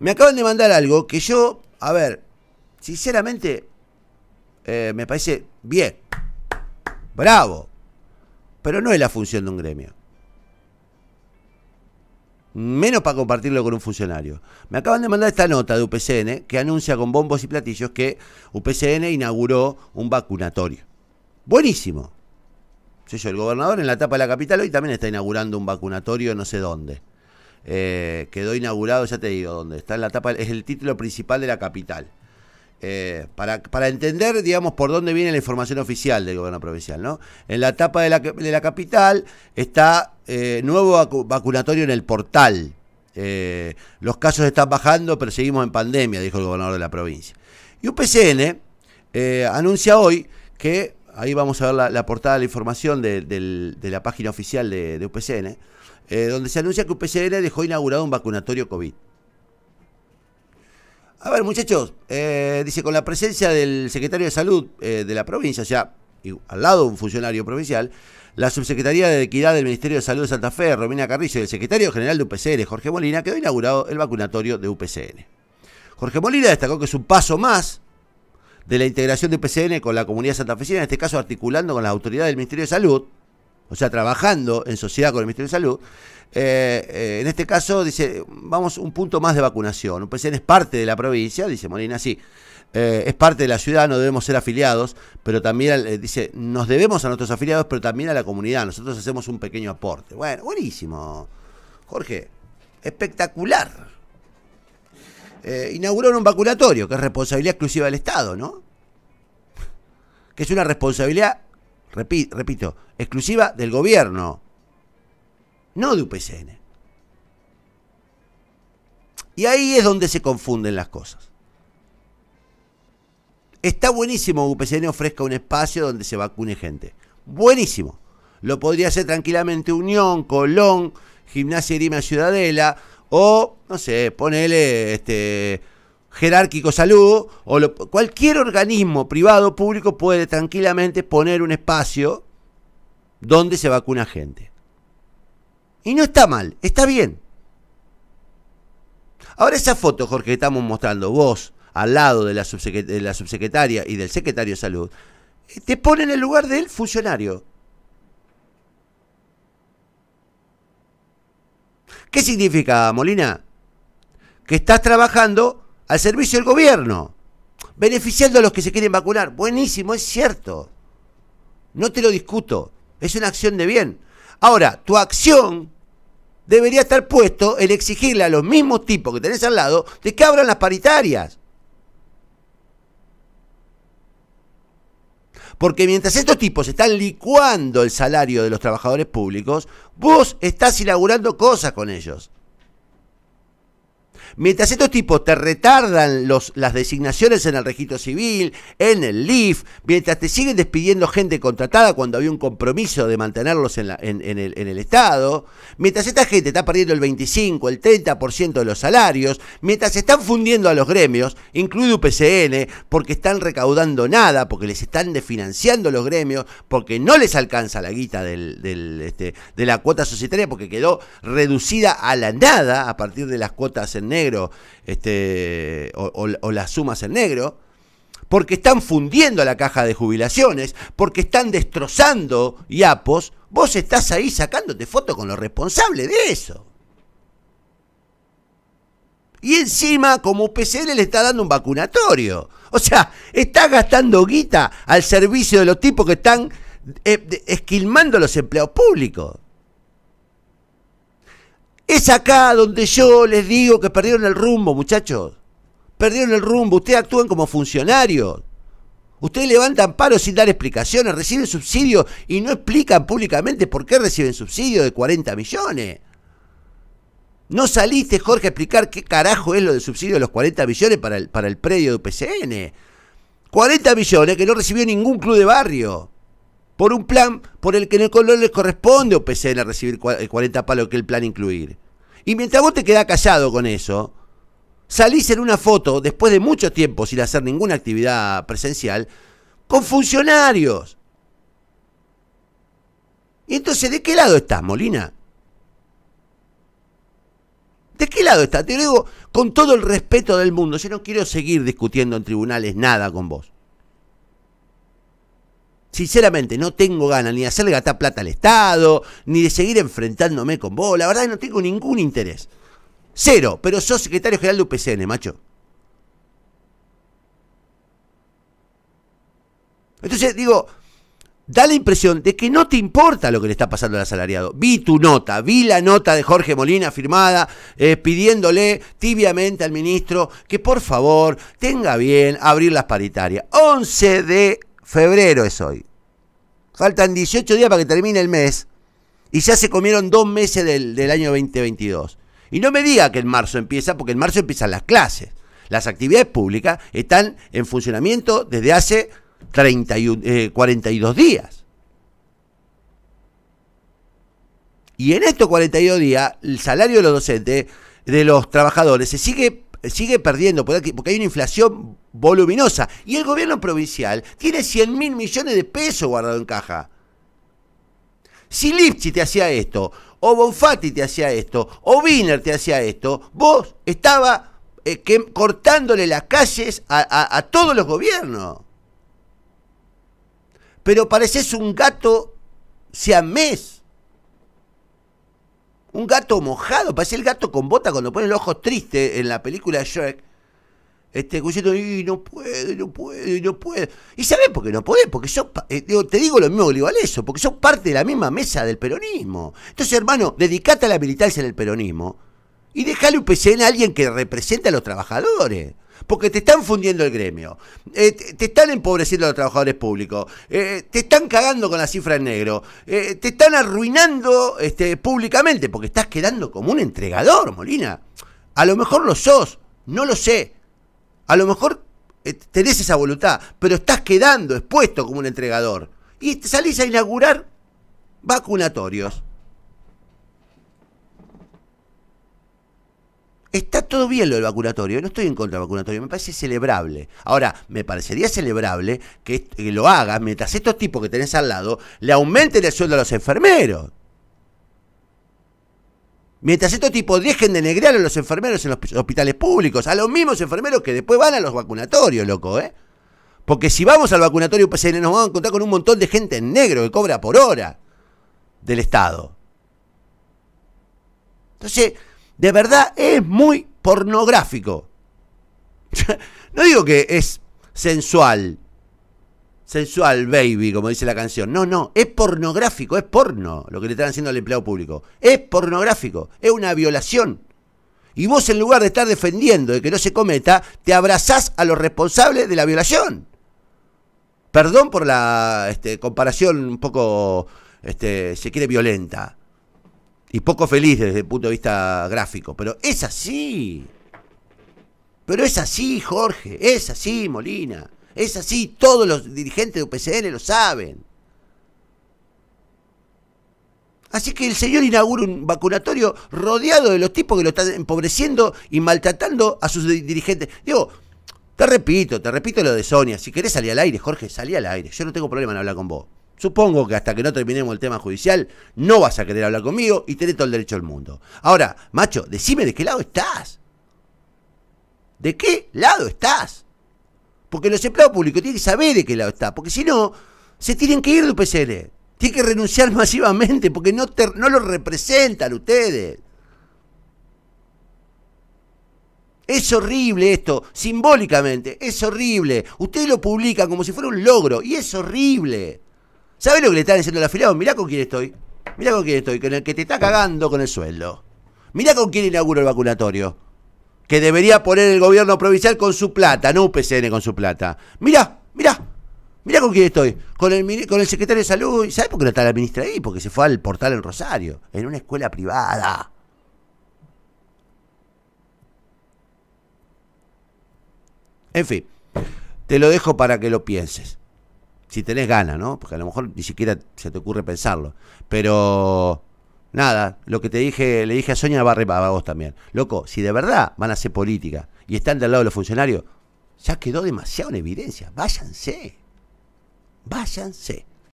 Me acaban de mandar algo que yo, a ver, sinceramente, eh, me parece bien. Bravo. Pero no es la función de un gremio. Menos para compartirlo con un funcionario. Me acaban de mandar esta nota de UPCN que anuncia con bombos y platillos que UPCN inauguró un vacunatorio. Buenísimo. Sí, el gobernador en la etapa de la capital hoy también está inaugurando un vacunatorio no sé dónde. Eh, quedó inaugurado, ya te digo, dónde está la tapa, es el título principal de la capital. Eh, para, para, entender, digamos, por dónde viene la información oficial del gobierno provincial, ¿no? En la etapa de la, capital está eh, nuevo vacunatorio en el portal. los casos están bajando, pero seguimos en pandemia, dijo el gobernador de la provincia. Y UPCN anuncia hoy que Ahí vamos a ver la, portada de la información de, la página oficial de, UPCN, eh, donde se anuncia que UPCN dejó inaugurado un vacunatorio COVID. A ver, muchachos, eh, dice, con la presencia del secretario de Salud eh, de la provincia, o sea, y, al lado de un funcionario provincial, la subsecretaría de Equidad del Ministerio de Salud de Santa Fe, Romina Carrillo, y el secretario general de UPCN, Jorge Molina, quedó inaugurado el vacunatorio de UPCN. Jorge Molina destacó que es un paso más de la integración de PCN con la comunidad santafesina, en este caso articulando con las autoridades del Ministerio de Salud, o sea, trabajando en sociedad con el Ministerio de Salud, eh, eh, en este caso dice, vamos un punto más de vacunación. PCN es parte de la provincia, dice Molina, sí, eh, es parte de la ciudad, no debemos ser afiliados, pero también, dice, nos debemos a nuestros afiliados, pero también a la comunidad. Nosotros hacemos un pequeño aporte. Bueno, buenísimo. Jorge, espectacular eh, inauguraron un vacunatorio que es responsabilidad exclusiva del Estado, ¿no? Que es una responsabilidad, repito, exclusiva del gobierno, no de UPCN. Y ahí es donde se confunden las cosas. Está buenísimo que UPCN ofrezca un espacio donde se vacune gente. Buenísimo. Lo podría hacer tranquilamente Unión, Colón, Gimnasia Irima Ciudadela, o, no sé, ponele este, jerárquico salud, o cualquier organismo privado o público puede tranquilamente poner un espacio donde se vacuna gente. Y no está mal, está bien. Ahora esa foto, Jorge, que estamos mostrando vos, al lado de la, de la subsecretaria y del secretario de salud, eh, te pone en el lugar del funcionario. ¿Qué significa, Molina? Que estás trabajando al servicio del gobierno, beneficiando a los que se quieren vacunar. Buenísimo, es cierto. No te lo discuto. Es una acción de bien. Ahora, tu acción debería estar puesto en exigirle a los mismos tipos que tenés al lado de que abran las paritarias. Porque mientras estos tipos están licuando el salario de los trabajadores públicos, vos estás inaugurando cosas con ellos. Mientras estos tipos te retardan los, las designaciones en el registro civil, en el LIF, mientras te siguen despidiendo gente contratada cuando había un compromiso de mantenerlos en, el, en el Estado, mientras esta gente está perdiendo el 25, el 30% de los salarios, mientras están fundiendo a los gremios, incluido UPCN, porque están recaudando nada, porque les están desfinanciando los gremios, porque no les alcanza la guita del, este, de la cuota societaria, porque quedó reducida a la nada a partir de las cuotas en negro este, o, las sumas en negro, porque están fundiendo la caja de jubilaciones, porque están destrozando IAPOS, vos estás ahí sacándote foto con los responsables de eso. Y encima, como PCL le está dando un vacunatorio. O sea, está gastando guita al servicio de los tipos que están eh, esquilmando los empleos públicos. Es acá donde yo les digo que perdieron el rumbo, muchachos. Perdieron el rumbo. Ustedes actúan como funcionarios. Ustedes levantan paros sin dar explicaciones, reciben subsidios y no explican públicamente por qué reciben subsidio de 40 millones. No saliste, Jorge, a explicar qué carajo es lo del subsidio de los 40 millones para el, para el predio de UPCN. 40 millones que no recibió ningún club de barrio por un plan por el que en el color les corresponde a recibir 40 eh, palos que el plan incluir. Y mientras vos te quedás callado con eso, salís en una foto después de mucho tiempo sin hacer ninguna actividad presencial con funcionarios. Y entonces, ¿de qué lado estás, Molina? ¿De qué lado estás? Te lo digo con todo el respeto del mundo. Yo no quiero seguir discutiendo en tribunales nada con vos. Sinceramente, no tengo ganas ni de hacerle gastar plata al Estado, ni de seguir enfrentándome con vos. La verdad, es que no tengo ningún interés. Cero, pero sos secretario general de UPCN, macho. Entonces, digo, da la impresión de que no te importa lo que le está pasando al asalariado. Vi tu nota, vi la nota de Jorge Molina firmada eh, pidiéndole tibiamente al ministro que por favor tenga bien abrir las paritarias. 11 de Febrero es hoy. Faltan 18 días para que termine el mes. Y ya se comieron dos meses del, año 2022. Y no me diga que en marzo empieza, porque en marzo empiezan las clases. Las actividades públicas están en funcionamiento desde hace 31, 42 eh, días. Y en estos 42 días, el salario de los docentes, de los trabajadores, se sigue, sigue perdiendo, porque hay una inflación voluminosa. Y el gobierno provincial tiene 100 mil millones de pesos guardado en caja. Si Lipchi te hacía esto, o Bonfatti te hacía esto, o Wiener te hacía esto, vos estaba eh, que, cortándole las calles a, todos los gobiernos. Pero pareces un gato siamés. Un gato mojado, parece el gato con bota cuando pone los ojos tristes en la película Shrek este, diciendo, y no puede, no puede, no puede ¿Y sabés por qué no puede Porque yo eh, te digo lo mismo que digo a eso, porque sos parte de la misma mesa del peronismo. Entonces, hermano, dedicate a la militancia en el peronismo y déjale un PCN a alguien que represente a los trabajadores. Porque te están fundiendo el gremio, eh, te, están empobreciendo a los trabajadores públicos, eh, te están cagando con la cifra en negro, te están arruinando este, públicamente, porque estás quedando como un entregador, Molina. A lo mejor lo sos, no lo sé, a lo mejor eh, tenés esa voluntad, pero estás quedando expuesto como un entregador. Y salís a inaugurar vacunatorios. Está todo bien lo del vacunatorio, no estoy en contra del vacunatorio, me parece celebrable. Ahora, me parecería celebrable que, que lo hagas mientras estos tipos que tenés al lado le aumenten el sueldo a los enfermeros. Mientras estos tipos dejen de negrear a los enfermeros en los hospitales públicos, a los mismos enfermeros que después van a los vacunatorios, loco, ¿eh? Porque si vamos al vacunatorio se nos vamos a encontrar con un montón de gente en negro que cobra por hora del Estado. Entonces, de verdad es muy pornográfico. no digo que es sensual, sensual, baby, como dice la canción. No, no, es pornográfico, es porno lo que le están haciendo al empleado público. Es pornográfico, es una violación. Y vos en lugar de estar defendiendo de que no se cometa, te abrazás a los responsables de la violación. Perdón por la este, comparación un poco, este, se quiere violenta. Y poco feliz desde el punto de vista gráfico. Pero es así. Pero es así, Jorge. Es así, Molina. Es así, todos los dirigentes de UPCN lo saben. Así que el señor inaugura un vacunatorio rodeado de los tipos que lo están empobreciendo y maltratando a sus dirigentes. Digo, te repito, te repito lo de Sonia. Si querés salir al aire, Jorge, salí al aire. Yo no tengo problema en hablar con vos. Supongo que hasta que no terminemos el tema judicial, no vas a querer hablar conmigo y tenés todo el derecho al mundo. Ahora, macho, decime de qué lado estás. ¿De qué lado estás? Porque los empleados públicos tienen que saber de qué lado está. Porque si no, se tienen que ir de UPCR. Tienen que renunciar masivamente porque no, no lo representan ustedes. Es horrible esto, simbólicamente, es horrible. Ustedes lo publican como si fuera un logro y es horrible. ¿Saben lo que le están diciendo la afiliado? Mirá con quién estoy. Mirá con quién estoy, con el que te está cagando con el sueldo. Mirá con quién inauguro el vacunatorio que debería poner el gobierno provincial con su plata, no UPCN con su plata. Mira, mira, mira con quién estoy. Con el, con el secretario de salud. ¿Y sabes por qué no está la ministra ahí? Porque se fue al portal en Rosario, en una escuela privada. En fin, te lo dejo para que lo pienses. Si tenés ganas, ¿no? Porque a lo mejor ni siquiera se te ocurre pensarlo. Pero Nada, lo que te dije, le dije a Sonia Barre a vos también. Loco, si de verdad van a hacer política y están del lado de los funcionarios, ya quedó demasiado en evidencia. Váyanse. Váyanse.